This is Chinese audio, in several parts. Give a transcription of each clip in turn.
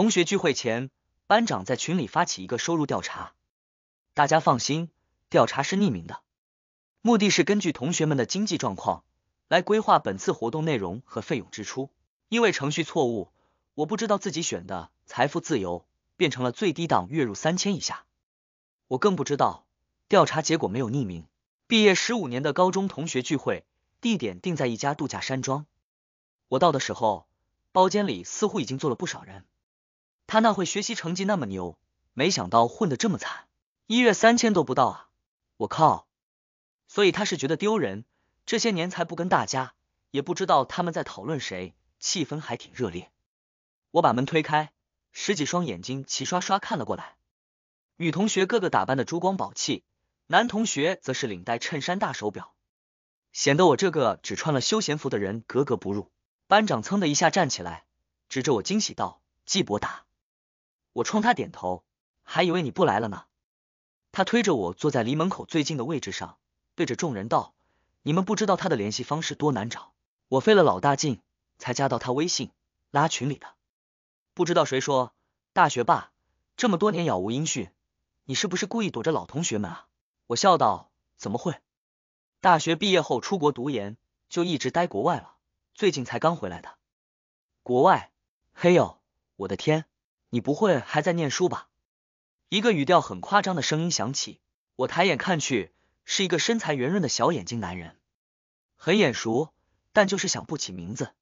同学聚会前，班长在群里发起一个收入调查，大家放心，调查是匿名的，目的是根据同学们的经济状况来规划本次活动内容和费用支出。因为程序错误，我不知道自己选的“财富自由”变成了最低档月入三千以下。我更不知道调查结果没有匿名。毕业十五年的高中同学聚会，地点定在一家度假山庄。我到的时候，包间里似乎已经坐了不少人。他那会学习成绩那么牛，没想到混得这么惨，一月三千都不到啊！我靠！所以他是觉得丢人，这些年才不跟大家，也不知道他们在讨论谁，气氛还挺热烈。我把门推开，十几双眼睛齐刷刷看了过来。女同学个个打扮的珠光宝气，男同学则是领带、衬衫、大手表，显得我这个只穿了休闲服的人格格不入。班长噌的一下站起来，指着我惊喜道：“季伯达。”我冲他点头，还以为你不来了呢。他推着我坐在离门口最近的位置上，对着众人道：“你们不知道他的联系方式多难找，我费了老大劲才加到他微信，拉群里的。不知道谁说大学霸这么多年杳无音讯，你是不是故意躲着老同学们啊？”我笑道：“怎么会？大学毕业后出国读研，就一直待国外了，最近才刚回来的。国外，嘿呦，我的天！”你不会还在念书吧？一个语调很夸张的声音响起。我抬眼看去，是一个身材圆润的小眼睛男人，很眼熟，但就是想不起名字。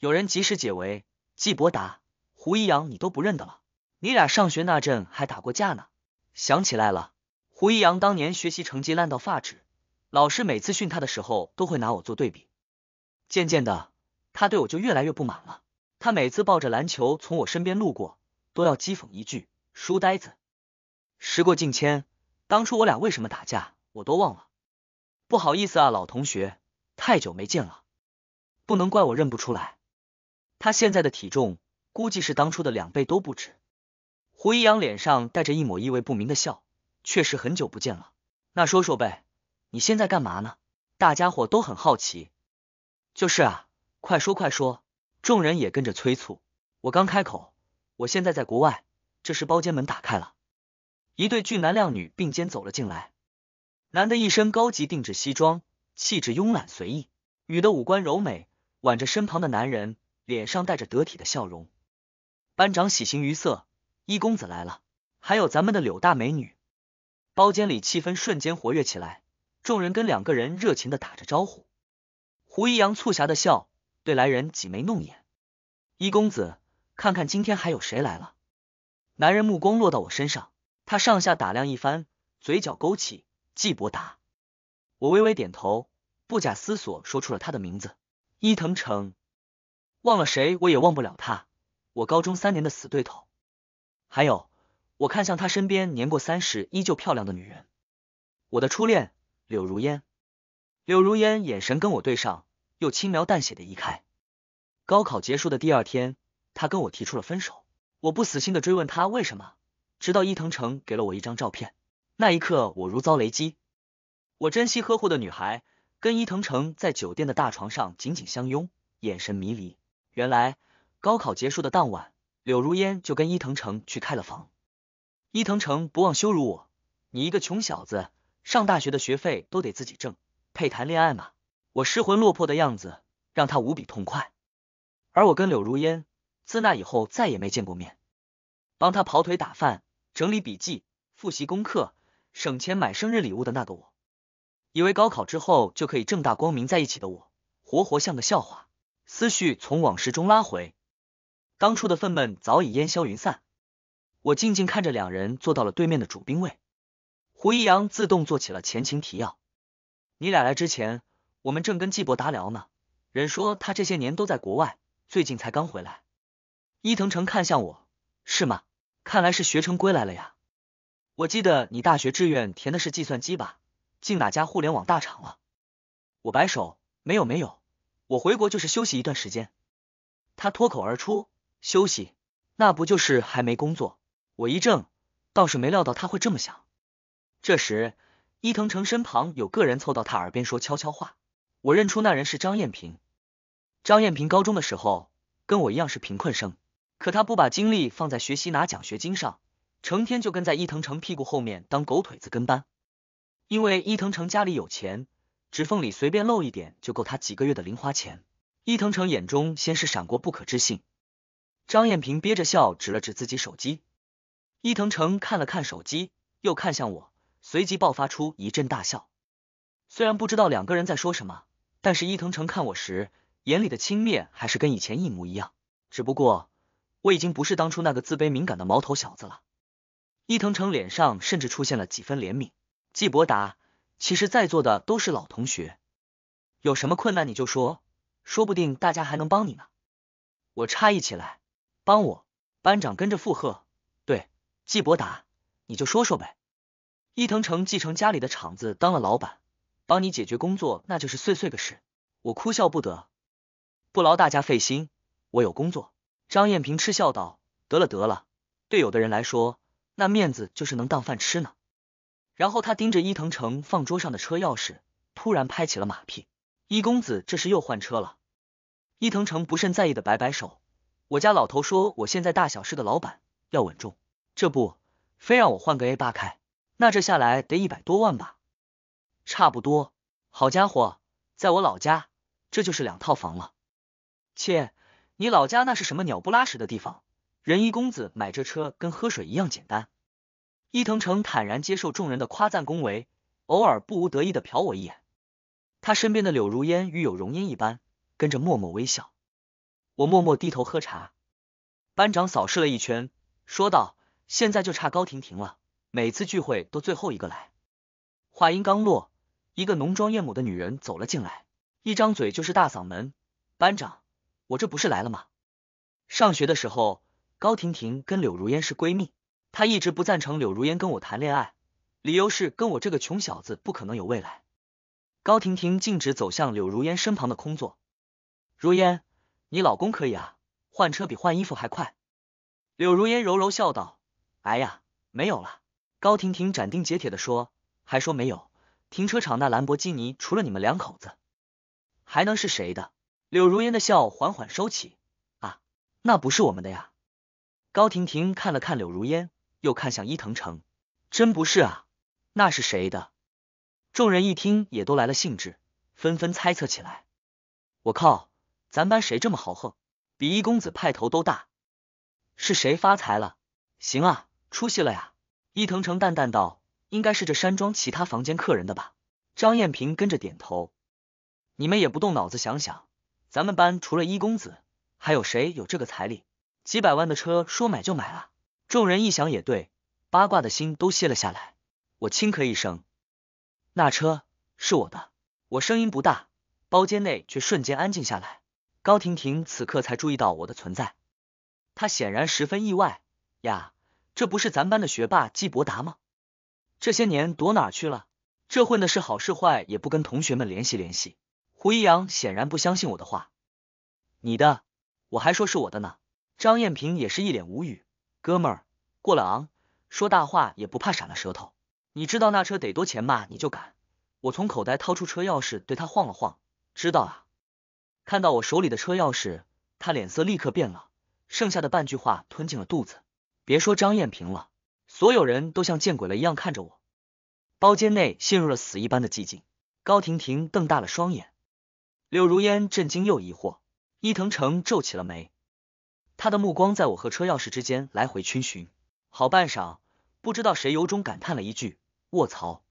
有人及时解围。季伯达，胡一阳，你都不认得了？你俩上学那阵还打过架呢。想起来了，胡一阳当年学习成绩烂到发指，老师每次训他的时候都会拿我做对比。渐渐的，他对我就越来越不满了。他每次抱着篮球从我身边路过。都要讥讽一句“书呆子”。时过境迁，当初我俩为什么打架，我都忘了。不好意思啊，老同学，太久没见了，不能怪我认不出来。他现在的体重估计是当初的两倍都不止。胡一阳脸上带着一抹意味不明的笑，确实很久不见了。那说说呗，你现在干嘛呢？大家伙都很好奇。就是啊，快说快说！众人也跟着催促。我刚开口。我现在在国外，这时包间门打开了，一对俊男靓女并肩走了进来，男的，一身高级定制西装，气质慵懒随意；女的，五官柔美，挽着身旁的男人，脸上带着得体的笑容。班长喜形于色，一公子来了，还有咱们的柳大美女。包间里气氛瞬间活跃起来，众人跟两个人热情的打着招呼。胡一阳促狭的笑，对来人挤眉弄眼，一公子。看看今天还有谁来了。男人目光落到我身上，他上下打量一番，嘴角勾起。季伯达，我微微点头，不假思索说出了他的名字。伊藤城，忘了谁我也忘不了他，我高中三年的死对头。还有，我看向他身边年过三十依旧漂亮的女人，我的初恋柳如烟。柳如烟眼神跟我对上，又轻描淡写的移开。高考结束的第二天。他跟我提出了分手，我不死心的追问他为什么，直到伊藤城给了我一张照片，那一刻我如遭雷击，我珍惜呵护的女孩跟伊藤城在酒店的大床上紧紧相拥，眼神迷离。原来高考结束的当晚，柳如烟就跟伊藤城去开了房，伊藤城不忘羞辱我：“你一个穷小子，上大学的学费都得自己挣，配谈恋爱吗？”我失魂落魄的样子让他无比痛快，而我跟柳如烟。自那以后，再也没见过面。帮他跑腿打饭、整理笔记、复习功课、省钱买生日礼物的那个我，以为高考之后就可以正大光明在一起的我，活活像个笑话。思绪从往事中拉回，当初的愤懑早已烟消云散。我静静看着两人坐到了对面的主宾位，胡一阳自动做起了前情提要。你俩来之前，我们正跟季伯达聊呢，人说他这些年都在国外，最近才刚回来。伊藤城看向我，是吗？看来是学成归来了呀。我记得你大学志愿填的是计算机吧？进哪家互联网大厂了？我摆手，没有没有，我回国就是休息一段时间。他脱口而出：“休息？那不就是还没工作？”我一怔，倒是没料到他会这么想。这时，伊藤城身旁有个人凑到他耳边说悄悄话，我认出那人是张艳萍。张艳萍高中的时候跟我一样是贫困生。可他不把精力放在学习拿奖学金上，成天就跟在伊藤城屁股后面当狗腿子跟班。因为伊藤城家里有钱，指缝里随便漏一点就够他几个月的零花钱。伊藤城眼中先是闪过不可置信，张艳萍憋着笑指了指自己手机。伊藤城看了看手机，又看向我，随即爆发出一阵大笑。虽然不知道两个人在说什么，但是伊藤城看我时眼里的轻蔑还是跟以前一模一样，只不过。我已经不是当初那个自卑敏感的毛头小子了。伊藤诚脸上甚至出现了几分怜悯。季伯达，其实在座的都是老同学，有什么困难你就说，说不定大家还能帮你呢。我诧异起来，帮我？班长跟着附和，对，季伯达，你就说说呗。伊藤诚继承家里的厂子当了老板，帮你解决工作那就是碎碎个事。我哭笑不得，不劳大家费心，我有工作。张艳萍嗤笑道：“得了得了，对有的人来说，那面子就是能当饭吃呢。”然后他盯着伊藤城放桌上的车钥匙，突然拍起了马屁：“伊公子这是又换车了。”伊藤城不甚在意的摆摆手：“我家老头说我现在大小事的老板要稳重，这不非让我换个 A 八开，那这下来得一百多万吧？差不多。好家伙，在我老家这就是两套房了，切。”你老家那是什么鸟不拉屎的地方？仁一公子买这车跟喝水一样简单。伊藤诚坦然接受众人的夸赞恭维，偶尔不无得意的瞟我一眼。他身边的柳如烟与有容颜一般，跟着默默微笑。我默默低头喝茶。班长扫视了一圈，说道：“现在就差高婷婷了，每次聚会都最后一个来。”话音刚落，一个浓妆艳抹的女人走了进来，一张嘴就是大嗓门：“班长！”我这不是来了吗？上学的时候，高婷婷跟柳如烟是闺蜜，她一直不赞成柳如烟跟我谈恋爱，理由是跟我这个穷小子不可能有未来。高婷婷径直走向柳如烟身旁的空座，如烟，你老公可以啊，换车比换衣服还快。柳如烟柔柔笑道：“哎呀，没有了。”高婷婷斩钉截铁的说，还说没有。停车场那兰博基尼，除了你们两口子，还能是谁的？柳如烟的笑缓缓收起，啊，那不是我们的呀！高婷婷看了看柳如烟，又看向伊藤城，真不是啊，那是谁的？众人一听，也都来了兴致，纷纷猜测起来。我靠，咱班谁这么豪横，比一公子派头都大？是谁发财了？行啊，出息了呀！伊藤城淡淡道：“应该是这山庄其他房间客人的吧。”张艳萍跟着点头，你们也不动脑子想想。咱们班除了伊公子，还有谁有这个财力？几百万的车，说买就买啊！众人一想也对，八卦的心都歇了下来。我轻咳一声，那车是我的。我声音不大，包间内却瞬间安静下来。高婷婷此刻才注意到我的存在，她显然十分意外呀，这不是咱班的学霸季伯达吗？这些年躲哪去了？这混的是好是坏，也不跟同学们联系联系。胡一阳显然不相信我的话，你的？我还说是我的呢。张艳平也是一脸无语。哥们儿，过了昂，说大话也不怕闪了舌头。你知道那车得多钱吗？你就敢？我从口袋掏出车钥匙，对他晃了晃。知道啊？看到我手里的车钥匙，他脸色立刻变了，剩下的半句话吞进了肚子。别说张艳平了，所有人都像见鬼了一样看着我。包间内陷入了死一般的寂静。高婷婷瞪大了双眼。柳如烟震惊又疑惑，伊藤城皱起了眉，他的目光在我和车钥匙之间来回逡巡，好半晌，不知道谁由衷感叹了一句：“卧槽！”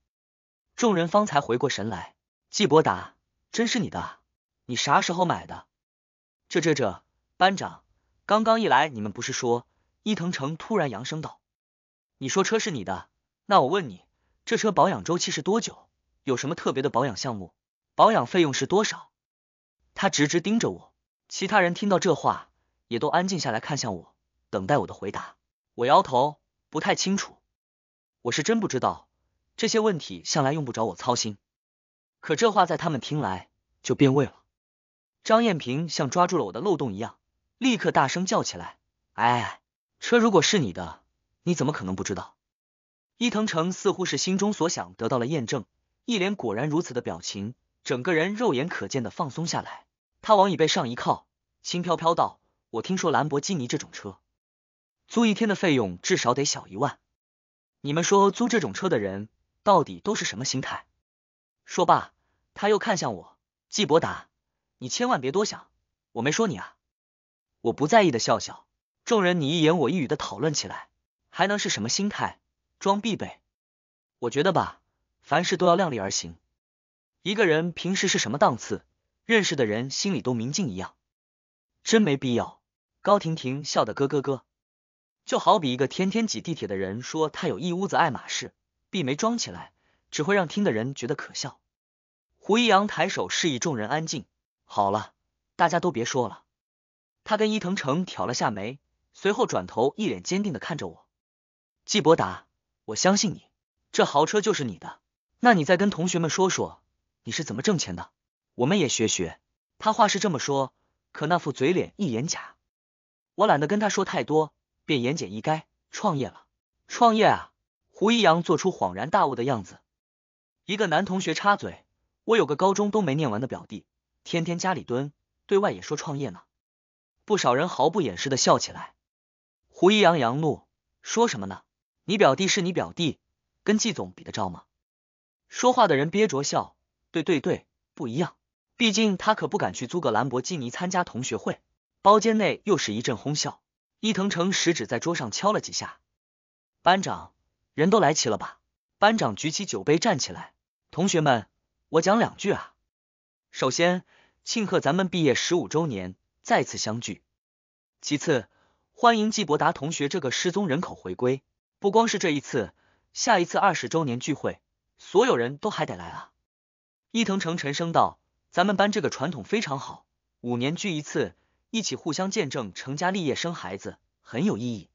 众人方才回过神来，季伯达，真是你的？你啥时候买的？这这这，班长，刚刚一来，你们不是说……伊藤城突然扬声道：“你说车是你的，那我问你，这车保养周期是多久？有什么特别的保养项目？保养费用是多少？”他直直盯着我，其他人听到这话也都安静下来，看向我，等待我的回答。我摇头，不太清楚，我是真不知道。这些问题向来用不着我操心，可这话在他们听来就变味了。张艳萍像抓住了我的漏洞一样，立刻大声叫起来：“哎，车如果是你的，你怎么可能不知道？”伊藤诚似乎是心中所想得到了验证，一脸果然如此的表情，整个人肉眼可见的放松下来。他往椅背上一靠，轻飘飘道：“我听说兰博基尼这种车，租一天的费用至少得小一万。你们说租这种车的人到底都是什么心态？”说罢，他又看向我：“季伯达，你千万别多想，我没说你啊。”我不在意的笑笑。众人你一言我一语的讨论起来，还能是什么心态？装必备？我觉得吧，凡事都要量力而行。一个人平时是什么档次？认识的人心里都明镜一样，真没必要。高婷婷笑得咯咯咯，就好比一个天天挤地铁的人说他有一屋子爱马仕，闭没装起来，只会让听的人觉得可笑。胡一阳抬手示意众人安静，好了，大家都别说了。他跟伊藤诚挑了下眉，随后转头一脸坚定的看着我，季伯达，我相信你，这豪车就是你的。那你再跟同学们说说，你是怎么挣钱的？我们也学学，他话是这么说，可那副嘴脸一眼假。我懒得跟他说太多，便言简意赅：创业了，创业啊！胡一阳做出恍然大悟的样子。一个男同学插嘴：“我有个高中都没念完的表弟，天天家里蹲，对外也说创业呢。”不少人毫不掩饰的笑起来。胡一阳扬怒：“说什么呢？你表弟是你表弟，跟季总比得着吗？”说话的人憋着笑：“对对对，不一样。”毕竟他可不敢去租个兰博基尼参加同学会。包间内又是一阵哄笑。伊藤诚食指在桌上敲了几下，班长，人都来齐了吧？班长举起酒杯站起来，同学们，我讲两句啊。首先，庆贺咱们毕业十五周年再次相聚；其次，欢迎季伯达同学这个失踪人口回归。不光是这一次，下一次二十周年聚会，所有人都还得来啊！伊藤城沉声道。咱们班这个传统非常好，五年聚一次，一起互相见证成家立业、生孩子，很有意义。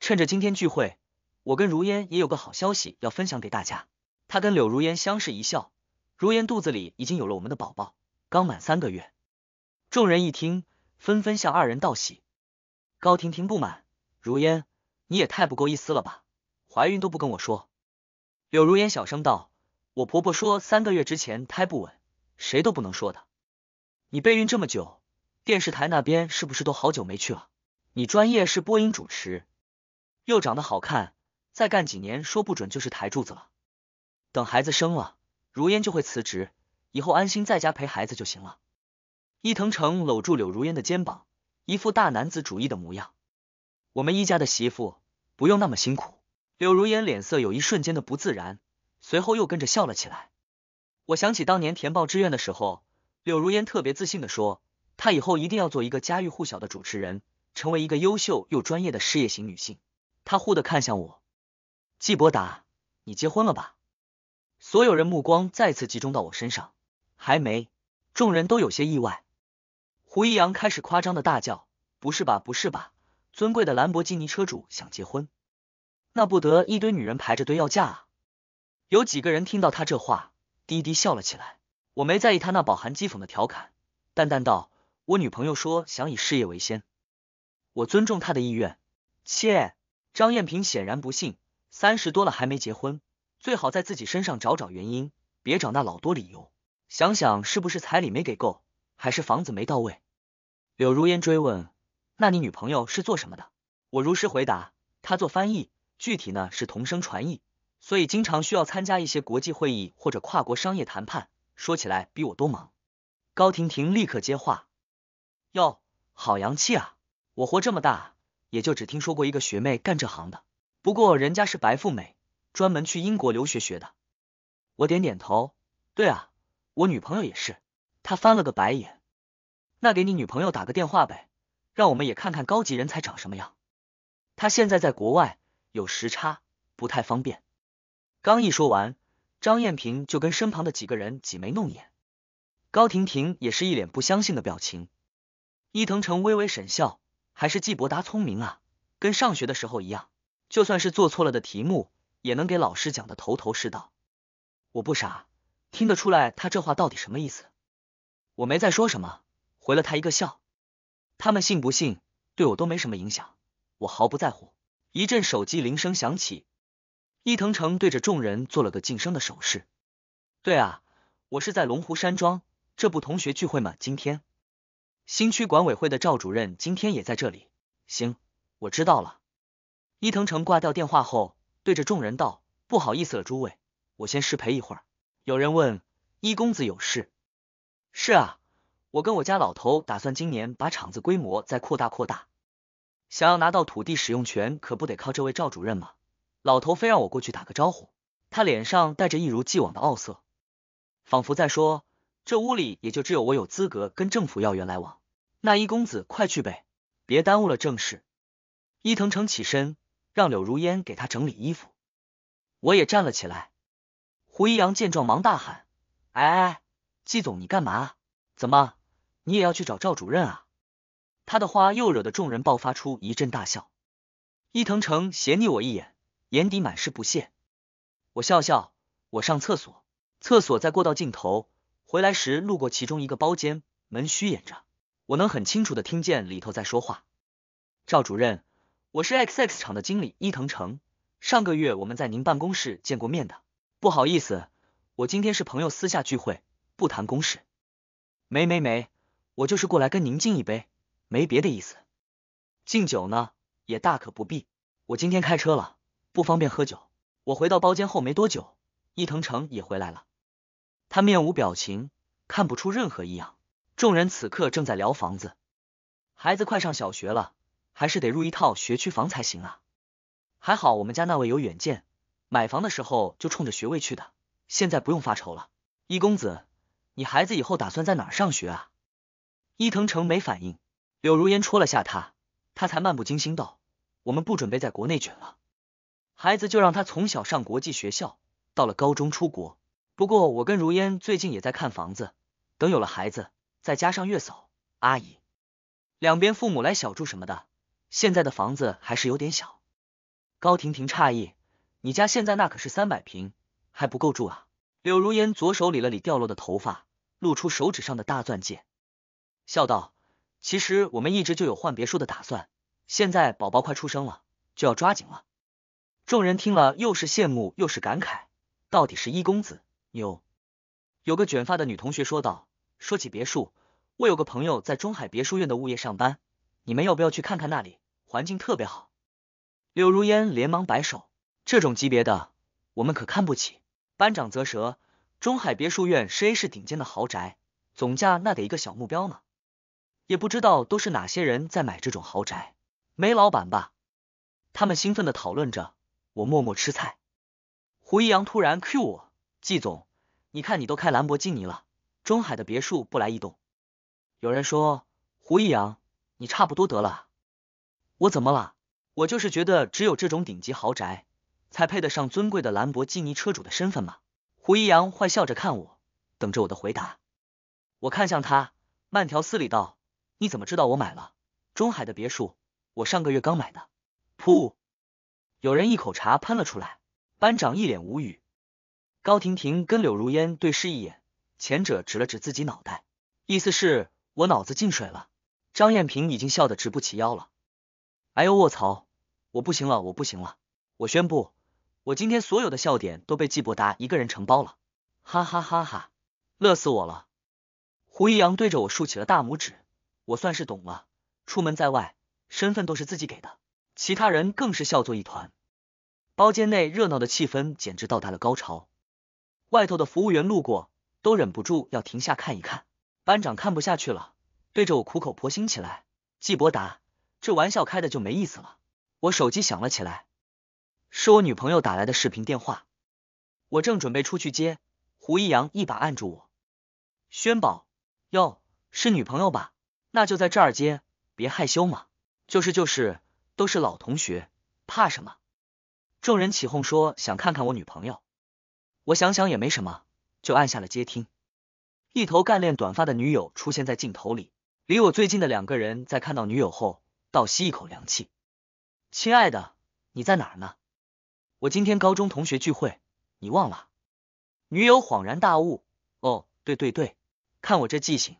趁着今天聚会，我跟如烟也有个好消息要分享给大家。他跟柳如烟相视一笑，如烟肚子里已经有了我们的宝宝，刚满三个月。众人一听，纷纷向二人道喜。高婷婷不满：“如烟，你也太不够意思了吧，怀孕都不跟我说。”柳如烟小声道：“我婆婆说三个月之前胎不稳。”谁都不能说的。你备孕这么久，电视台那边是不是都好久没去了？你专业是播音主持，又长得好看，再干几年，说不准就是台柱子了。等孩子生了，如烟就会辞职，以后安心在家陪孩子就行了。伊藤城搂住柳如烟的肩膀，一副大男子主义的模样。我们一家的媳妇不用那么辛苦。柳如烟脸色有一瞬间的不自然，随后又跟着笑了起来。我想起当年填报志愿的时候，柳如烟特别自信的说，她以后一定要做一个家喻户晓的主持人，成为一个优秀又专业的事业型女性。她忽的看向我，季伯达，你结婚了吧？所有人目光再次集中到我身上，还没。众人都有些意外。胡一阳开始夸张的大叫，不是吧，不是吧，尊贵的兰博基尼车主想结婚，那不得一堆女人排着队要嫁啊？有几个人听到他这话？低低笑了起来，我没在意他那饱含讥讽的调侃，淡淡道：“我女朋友说想以事业为先，我尊重她的意愿。”切，张艳萍显然不信，三十多了还没结婚，最好在自己身上找找原因，别找那老多理由。想想是不是彩礼没给够，还是房子没到位？柳如烟追问：“那你女朋友是做什么的？”我如实回答：“她做翻译，具体呢是同声传译。”所以经常需要参加一些国际会议或者跨国商业谈判，说起来比我都忙。高婷婷立刻接话：“哟，好洋气啊！我活这么大，也就只听说过一个学妹干这行的。不过人家是白富美，专门去英国留学学的。”我点点头：“对啊，我女朋友也是。”她翻了个白眼：“那给你女朋友打个电话呗，让我们也看看高级人才长什么样。她现在在国外，有时差，不太方便。”刚一说完，张艳萍就跟身旁的几个人挤眉弄眼，高婷婷也是一脸不相信的表情。伊藤诚微微沈笑，还是季伯达聪明啊，跟上学的时候一样，就算是做错了的题目，也能给老师讲的头头是道。我不傻，听得出来他这话到底什么意思。我没再说什么，回了他一个笑。他们信不信对我都没什么影响，我毫不在乎。一阵手机铃声响起。伊藤城对着众人做了个噤声的手势。对啊，我是在龙湖山庄这不同学聚会吗？今天新区管委会的赵主任今天也在这里。行，我知道了。伊藤城挂掉电话后，对着众人道：“不好意思了，诸位，我先失陪一会儿。”有人问：“伊公子有事？”是啊，我跟我家老头打算今年把厂子规模再扩大扩大。想要拿到土地使用权，可不得靠这位赵主任吗？老头非让我过去打个招呼，他脸上带着一如既往的傲色，仿佛在说这屋里也就只有我有资格跟政府要员来往。那伊公子快去呗，别耽误了正事。伊藤城起身，让柳如烟给他整理衣服，我也站了起来。胡一阳见状，忙大喊：“哎，哎，季总，你干嘛？怎么你也要去找赵主任啊？”他的话又惹得众人爆发出一阵大笑。伊藤城斜睨我一眼。眼底满是不屑。我笑笑，我上厕所。厕所在过道尽头。回来时路过其中一个包间，门虚掩着，我能很清楚的听见里头在说话。赵主任，我是 XX 厂的经理伊藤诚。上个月我们在您办公室见过面的。不好意思，我今天是朋友私下聚会，不谈公事。没没没，我就是过来跟您敬一杯，没别的意思。敬酒呢，也大可不必。我今天开车了。不方便喝酒。我回到包间后没多久，伊藤城也回来了。他面无表情，看不出任何异样。众人此刻正在聊房子，孩子快上小学了，还是得入一套学区房才行啊。还好我们家那位有远见，买房的时候就冲着学位去的，现在不用发愁了。伊公子，你孩子以后打算在哪儿上学啊？伊藤城没反应，柳如烟戳了下他，他才漫不经心道：“我们不准备在国内卷了。”孩子就让他从小上国际学校，到了高中出国。不过我跟如烟最近也在看房子，等有了孩子，再加上月嫂、阿姨，两边父母来小住什么的，现在的房子还是有点小。高婷婷诧异：“你家现在那可是三百平，还不够住啊？”柳如烟左手理了理掉落的头发，露出手指上的大钻戒，笑道：“其实我们一直就有换别墅的打算，现在宝宝快出生了，就要抓紧了。”众人听了，又是羡慕，又是感慨。到底是一公子？有有个卷发的女同学说道：“说起别墅，我有个朋友在中海别墅院的物业上班，你们要不要去看看那里？环境特别好。”柳如烟连忙摆手：“这种级别的，我们可看不起。”班长啧舌：“中海别墅院是 A 市顶尖的豪宅，总价那得一个小目标呢。也不知道都是哪些人在买这种豪宅。”梅老板吧？他们兴奋的讨论着。我默默吃菜，胡一阳突然 cue 我，季总，你看你都开兰博基尼了，中海的别墅不来一栋？有人说，胡一阳，你差不多得了，我怎么了？我就是觉得只有这种顶级豪宅，才配得上尊贵的兰博基尼车主的身份嘛。胡一阳坏笑着看我，等着我的回答。我看向他，慢条斯理道，你怎么知道我买了中海的别墅？我上个月刚买的。噗。有人一口茶喷了出来，班长一脸无语。高婷婷跟柳如烟对视一眼，前者指了指自己脑袋，意思是“我脑子进水了”。张艳萍已经笑得直不起腰了。哎呦卧槽，我不行了，我不行了！我宣布，我今天所有的笑点都被季伯达一个人承包了，哈哈哈哈，乐死我了！胡一阳对着我竖起了大拇指，我算是懂了，出门在外，身份都是自己给的。其他人更是笑作一团，包间内热闹的气氛简直到达了高潮。外头的服务员路过都忍不住要停下看一看。班长看不下去了，对着我苦口婆心起来：“季伯达，这玩笑开的就没意思了。”我手机响了起来，是我女朋友打来的视频电话。我正准备出去接，胡一阳一把按住我：“宣宝，哟，是女朋友吧？那就在这儿接，别害羞嘛。”“就是就是。”都是老同学，怕什么？众人起哄说想看看我女朋友。我想想也没什么，就按下了接听。一头干练短发的女友出现在镜头里。离我最近的两个人在看到女友后倒吸一口凉气。亲爱的，你在哪儿呢？我今天高中同学聚会，你忘了？女友恍然大悟：“哦，对对对，看我这记性。”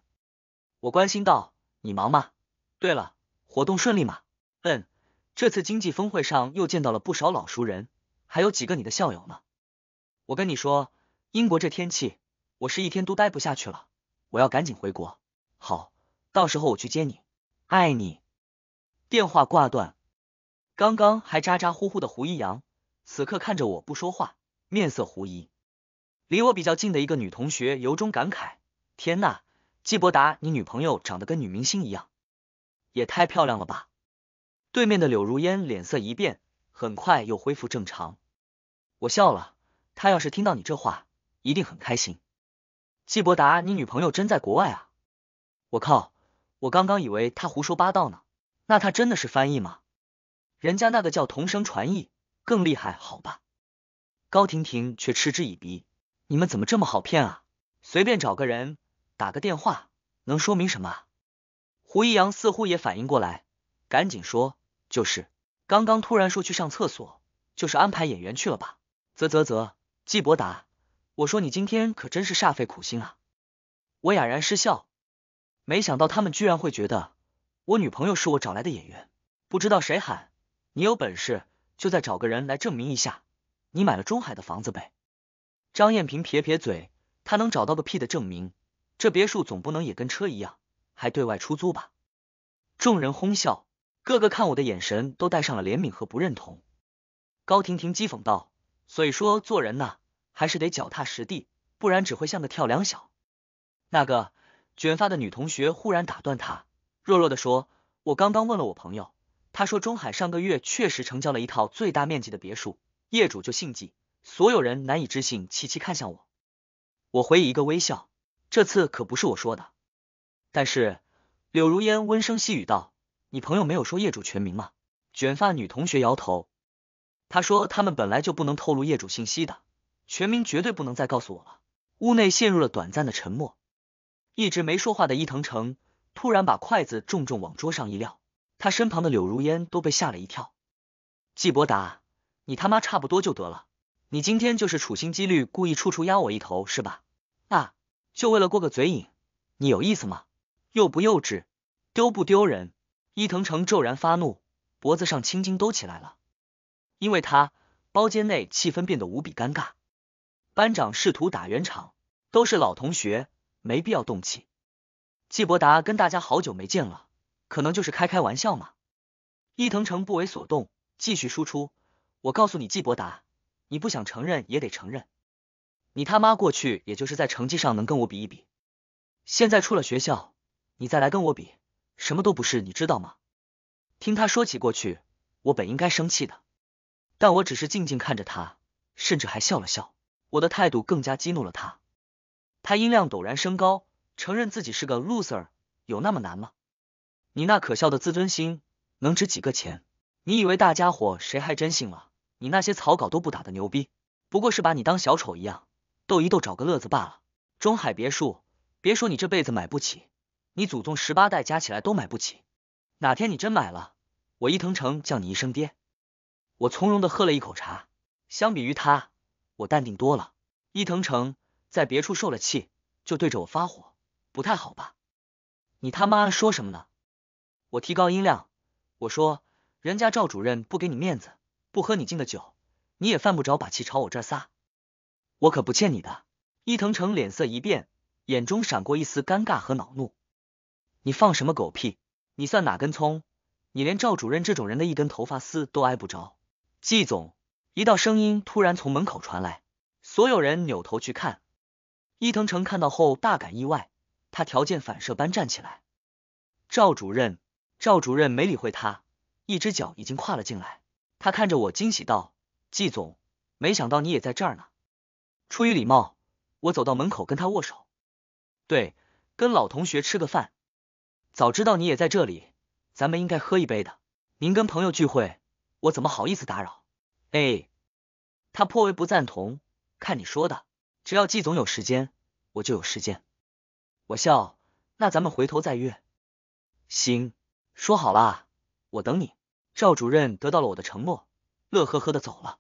我关心道：“你忙吗？对了，活动顺利吗？”嗯。这次经济峰会上又见到了不少老熟人，还有几个你的校友呢。我跟你说，英国这天气，我是一天都待不下去了，我要赶紧回国。好，到时候我去接你，爱你。电话挂断，刚刚还咋咋呼呼的胡一阳，此刻看着我不说话，面色狐疑。离我比较近的一个女同学由衷感慨：天呐，季伯达，你女朋友长得跟女明星一样，也太漂亮了吧。对面的柳如烟脸色一变，很快又恢复正常。我笑了，他要是听到你这话，一定很开心。季伯达，你女朋友真在国外啊？我靠，我刚刚以为他胡说八道呢。那他真的是翻译吗？人家那个叫同声传译更厉害，好吧。高婷婷却嗤之以鼻：“你们怎么这么好骗啊？随便找个人打个电话，能说明什么？”胡一阳似乎也反应过来，赶紧说。就是，刚刚突然说去上厕所，就是安排演员去了吧？啧啧啧，季伯达，我说你今天可真是煞费苦心啊！我哑然失笑，没想到他们居然会觉得我女朋友是我找来的演员。不知道谁喊，你有本事就再找个人来证明一下，你买了中海的房子呗？张艳萍撇撇嘴，她能找到个屁的证明，这别墅总不能也跟车一样，还对外出租吧？众人哄笑。个个看我的眼神都带上了怜悯和不认同。高婷婷讥讽道：“所以说做人呢，还是得脚踏实地，不然只会像个跳梁小。”那个卷发的女同学忽然打断她，弱弱的说：“我刚刚问了我朋友，他说中海上个月确实成交了一套最大面积的别墅，业主就姓季。”所有人难以置信，齐齐看向我。我回以一个微笑：“这次可不是我说的。”但是柳如烟温声细语道。你朋友没有说业主全名吗？卷发女同学摇头，她说他们本来就不能透露业主信息的，全名绝对不能再告诉我了。屋内陷入了短暂的沉默，一直没说话的伊藤城突然把筷子重重往桌上一撂，他身旁的柳如烟都被吓了一跳。季伯达，你他妈差不多就得了，你今天就是处心积虑、故意处处压我一头是吧？啊，就为了过个嘴瘾，你有意思吗？幼不幼稚，丢不丢人？伊藤城骤然发怒，脖子上青筋都起来了，因为他包间内气氛变得无比尴尬。班长试图打圆场，都是老同学，没必要动气。季伯达跟大家好久没见了，可能就是开开玩笑嘛。伊藤城不为所动，继续输出。我告诉你，季伯达，你不想承认也得承认，你他妈过去也就是在成绩上能跟我比一比，现在出了学校，你再来跟我比。什么都不是，你知道吗？听他说起过去，我本应该生气的，但我只是静静看着他，甚至还笑了笑。我的态度更加激怒了他。他音量陡然升高，承认自己是个 loser，有那么难吗？你那可笑的自尊心能值几个钱？你以为大家伙谁还真信了？你那些草稿都不打的牛逼，不过是把你当小丑一样逗一逗，找个乐子罢了。中海别墅，别说你这辈子买不起。你祖宗十八代加起来都买不起，哪天你真买了，我伊藤城叫你一声爹。我从容的喝了一口茶，相比于他，我淡定多了。伊藤城在别处受了气，就对着我发火，不太好吧？你他妈说什么呢？我提高音量，我说人家赵主任不给你面子，不喝你敬的酒，你也犯不着把气朝我这儿撒。我可不欠你的。伊藤城脸色一变，眼中闪过一丝尴尬和恼怒。你放什么狗屁！你算哪根葱？你连赵主任这种人的一根头发丝都挨不着。季总，一道声音突然从门口传来，所有人扭头去看。伊藤诚看到后大感意外，他条件反射般站起来。赵主任，赵主任没理会他，一只脚已经跨了进来。他看着我，惊喜道：“季总，没想到你也在这儿呢。”出于礼貌，我走到门口跟他握手。对，跟老同学吃个饭。早知道你也在这里，咱们应该喝一杯的。您跟朋友聚会，我怎么好意思打扰？哎，他颇为不赞同。看你说的，只要季总有时间，我就有时间。我笑，那咱们回头再约。行，说好了，我等你。赵主任得到了我的承诺，乐呵呵的走了，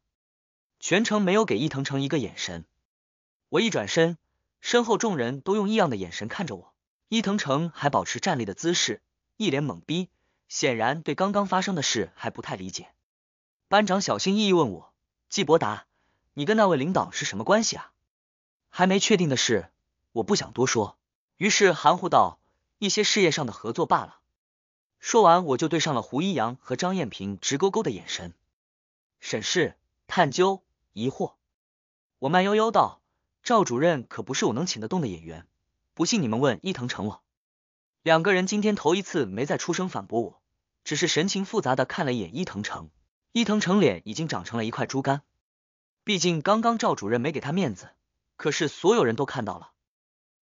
全程没有给易藤成一个眼神。我一转身，身后众人都用异样的眼神看着我。伊藤城还保持站立的姿势，一脸懵逼，显然对刚刚发生的事还不太理解。班长小心翼翼问我：“季伯达，你跟那位领导是什么关系啊？”还没确定的事，我不想多说，于是含糊道：“一些事业上的合作罢了。”说完，我就对上了胡一阳和张艳萍直勾勾的眼神，审视、探究、疑惑。我慢悠悠道：“赵主任可不是我能请得动的演员。”不信你们问伊藤成我。两个人今天头一次没再出声反驳我，只是神情复杂的看了一眼伊藤成。伊藤成脸已经长成了一块猪肝，毕竟刚刚赵主任没给他面子，可是所有人都看到了。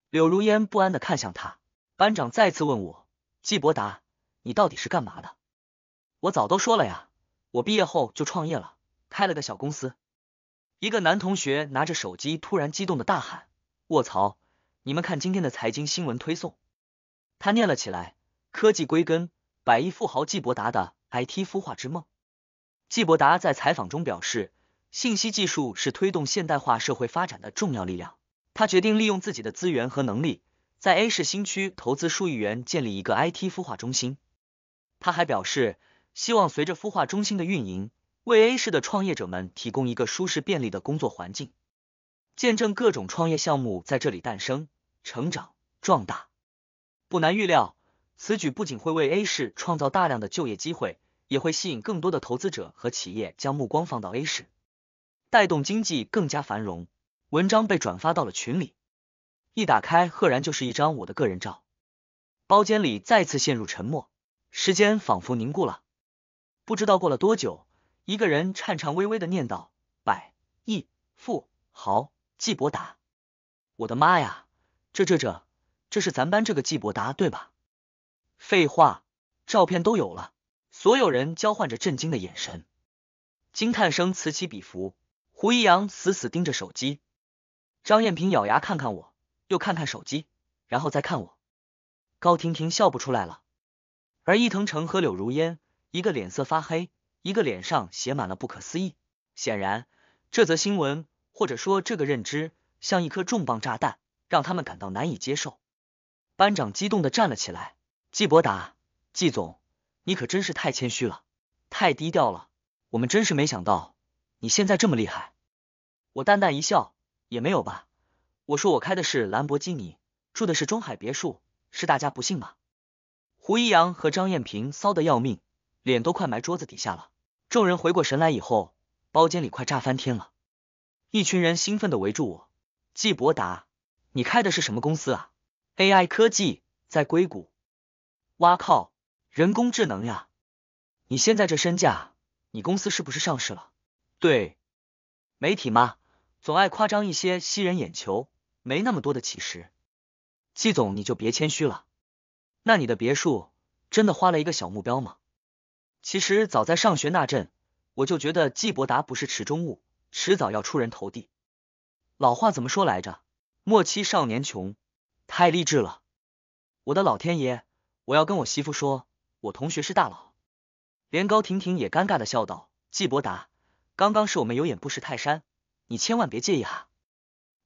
柳如烟不安的看向他，班长再次问我：季伯达，你到底是干嘛的？我早都说了呀，我毕业后就创业了，开了个小公司。一个男同学拿着手机突然激动的大喊：卧槽！你们看今天的财经新闻推送，他念了起来：科技归根，百亿富豪季伯达的 IT 孵化之梦。季伯达在采访中表示，信息技术是推动现代化社会发展的重要力量。他决定利用自己的资源和能力，在 A 市新区投资数亿元建立一个 IT 孵化中心。他还表示，希望随着孵化中心的运营，为 A 市的创业者们提供一个舒适便利的工作环境，见证各种创业项目在这里诞生。成长壮大，不难预料，此举不仅会为 A 市创造大量的就业机会，也会吸引更多的投资者和企业将目光放到 A 市，带动经济更加繁荣。文章被转发到了群里，一打开，赫然就是一张我的个人照。包间里再次陷入沉默，时间仿佛凝固了。不知道过了多久，一个人颤颤巍巍的念道：“百亿富豪季伯达！”我的妈呀！这这这，这是咱班这个季伯达对吧？废话，照片都有了。所有人交换着震惊的眼神，惊叹声此起彼伏。胡一阳死死盯着手机，张艳萍咬牙看看我，又看看手机，然后再看我。高婷婷笑不出来了，而伊藤诚和柳如烟，一个脸色发黑，一个脸上写满了不可思议。显然，这则新闻或者说这个认知，像一颗重磅炸弹。让他们感到难以接受。班长激动的站了起来：“季伯达，季总，你可真是太谦虚了，太低调了。我们真是没想到你现在这么厉害。”我淡淡一笑：“也没有吧。我说我开的是兰博基尼，住的是中海别墅，是大家不信吗？”胡一阳和张艳萍骚得要命，脸都快埋桌子底下了。众人回过神来以后，包间里快炸翻天了。一群人兴奋的围住我：“季伯达。”你开的是什么公司啊？AI 科技在硅谷。哇靠，人工智能呀！你现在这身价，你公司是不是上市了？对，媒体嘛，总爱夸张一些，吸人眼球，没那么多的其实。季总，你就别谦虚了。那你的别墅真的花了一个小目标吗？其实早在上学那阵，我就觉得季伯达不是池中物，迟早要出人头地。老话怎么说来着？莫欺少年穷，太励志了！我的老天爷，我要跟我媳妇说，我同学是大佬。连高婷婷也尴尬的笑道：“季伯达，刚刚是我们有眼不识泰山，你千万别介意哈。”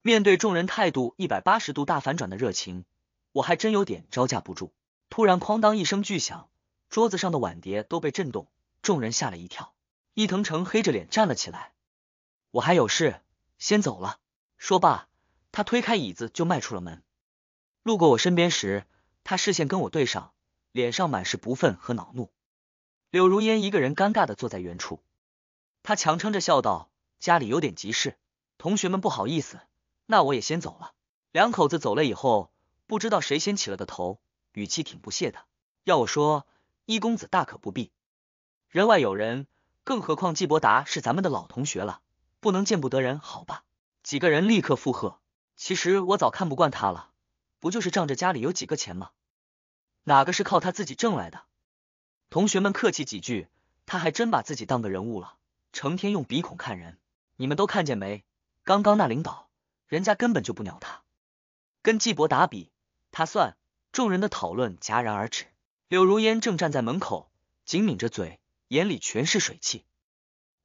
面对众人态度一百八十度大反转的热情，我还真有点招架不住。突然，哐当一声巨响，桌子上的碗碟都被震动，众人吓了一跳。伊藤城黑着脸站了起来：“我还有事，先走了。”说罢。他推开椅子就迈出了门，路过我身边时，他视线跟我对上，脸上满是不忿和恼怒。柳如烟一个人尴尬的坐在原处，他强撑着笑道：“家里有点急事，同学们不好意思，那我也先走了。”两口子走了以后，不知道谁先起了个头，语气挺不屑的。要我说，一公子大可不必，人外有人，更何况季伯达是咱们的老同学了，不能见不得人，好吧？几个人立刻附和。其实我早看不惯他了，不就是仗着家里有几个钱吗？哪个是靠他自己挣来的？同学们客气几句，他还真把自己当个人物了，成天用鼻孔看人。你们都看见没？刚刚那领导，人家根本就不鸟他。跟季博打比，他算。众人的讨论戛然而止。柳如烟正站在门口，紧抿着嘴，眼里全是水汽。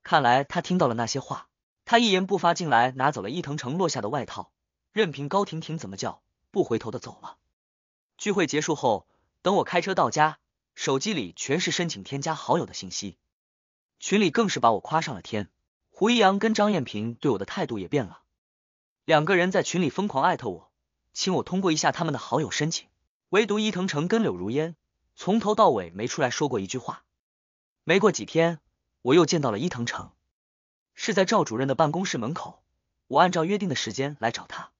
看来他听到了那些话。他一言不发进来，拿走了伊藤城落下的外套。任凭高婷婷怎么叫，不回头的走了。聚会结束后，等我开车到家，手机里全是申请添加好友的信息，群里更是把我夸上了天。胡一阳跟张艳萍对我的态度也变了，两个人在群里疯狂艾特我，请我通过一下他们的好友申请。唯独伊藤城跟柳如烟，从头到尾没出来说过一句话。没过几天，我又见到了伊藤城，是在赵主任的办公室门口。我按照约定的时间来找他。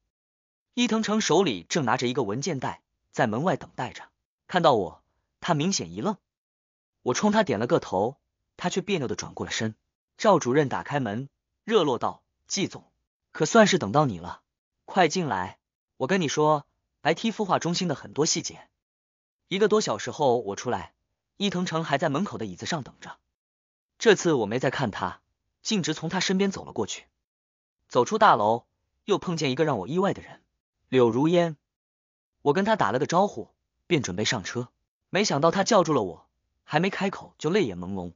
伊藤城手里正拿着一个文件袋，在门外等待着。看到我，他明显一愣。我冲他点了个头，他却别扭的转过了身。赵主任打开门，热络道：“季总，可算是等到你了，快进来。我跟你说，IT 孵化中心的很多细节。”一个多小时后，我出来，伊藤城还在门口的椅子上等着。这次我没再看他，径直从他身边走了过去。走出大楼，又碰见一个让我意外的人。柳如烟，我跟他打了个招呼，便准备上车，没想到他叫住了我，还没开口就泪眼朦胧。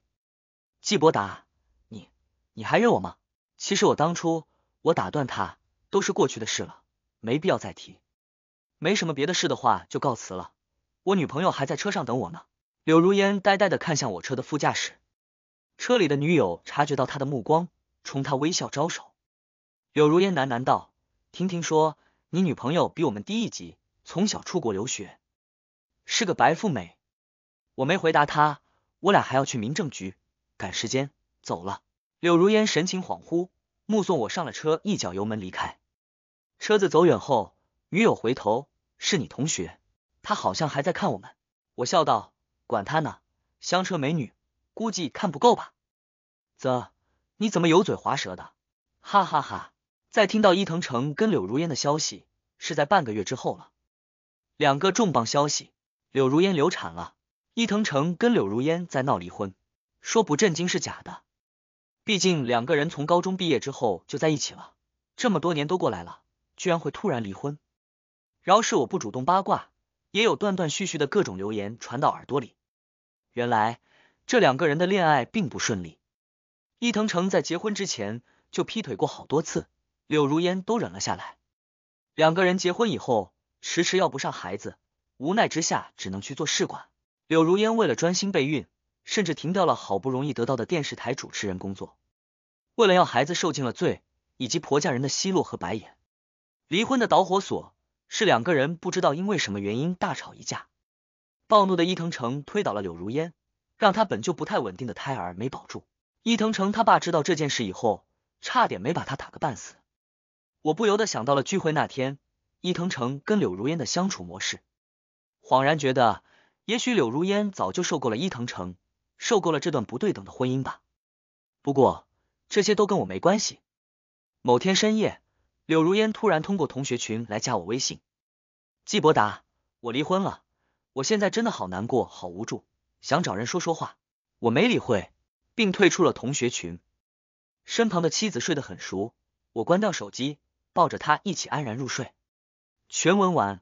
季伯达，你，你还认我吗？其实我当初我打断他都是过去的事了，没必要再提。没什么别的事的话，就告辞了，我女朋友还在车上等我呢。柳如烟呆呆的看向我车的副驾驶，车里的女友察觉到他的目光，冲他微笑招手。柳如烟喃喃道：“婷婷说。”你女朋友比我们低一级，从小出国留学，是个白富美。我没回答她，我俩还要去民政局，赶时间，走了。柳如烟神情恍惚，目送我上了车，一脚油门离开。车子走远后，女友回头，是你同学，他好像还在看我们。我笑道，管他呢，香车美女，估计看不够吧。啧，你怎么油嘴滑舌的？哈哈哈。再听到伊藤城跟柳如烟的消息，是在半个月之后了。两个重磅消息：柳如烟流产了，伊藤城跟柳如烟在闹离婚，说不震惊是假的。毕竟两个人从高中毕业之后就在一起了，这么多年都过来了，居然会突然离婚。饶是我不主动八卦，也有断断续续的各种流言传到耳朵里。原来这两个人的恋爱并不顺利，伊藤城在结婚之前就劈腿过好多次。柳如烟都忍了下来。两个人结婚以后，迟迟要不上孩子，无奈之下只能去做试管。柳如烟为了专心备孕，甚至停掉了好不容易得到的电视台主持人工作。为了要孩子，受尽了罪，以及婆家人的奚落和白眼。离婚的导火索是两个人不知道因为什么原因大吵一架。暴怒的伊藤城推倒了柳如烟，让她本就不太稳定的胎儿没保住。伊藤城他爸知道这件事以后，差点没把他打个半死。我不由得想到了聚会那天，伊藤城跟柳如烟的相处模式，恍然觉得，也许柳如烟早就受够了伊藤城，受够了这段不对等的婚姻吧。不过这些都跟我没关系。某天深夜，柳如烟突然通过同学群来加我微信，季伯达，我离婚了，我现在真的好难过，好无助，想找人说说话。我没理会，并退出了同学群。身旁的妻子睡得很熟，我关掉手机。抱着他一起安然入睡。全文完。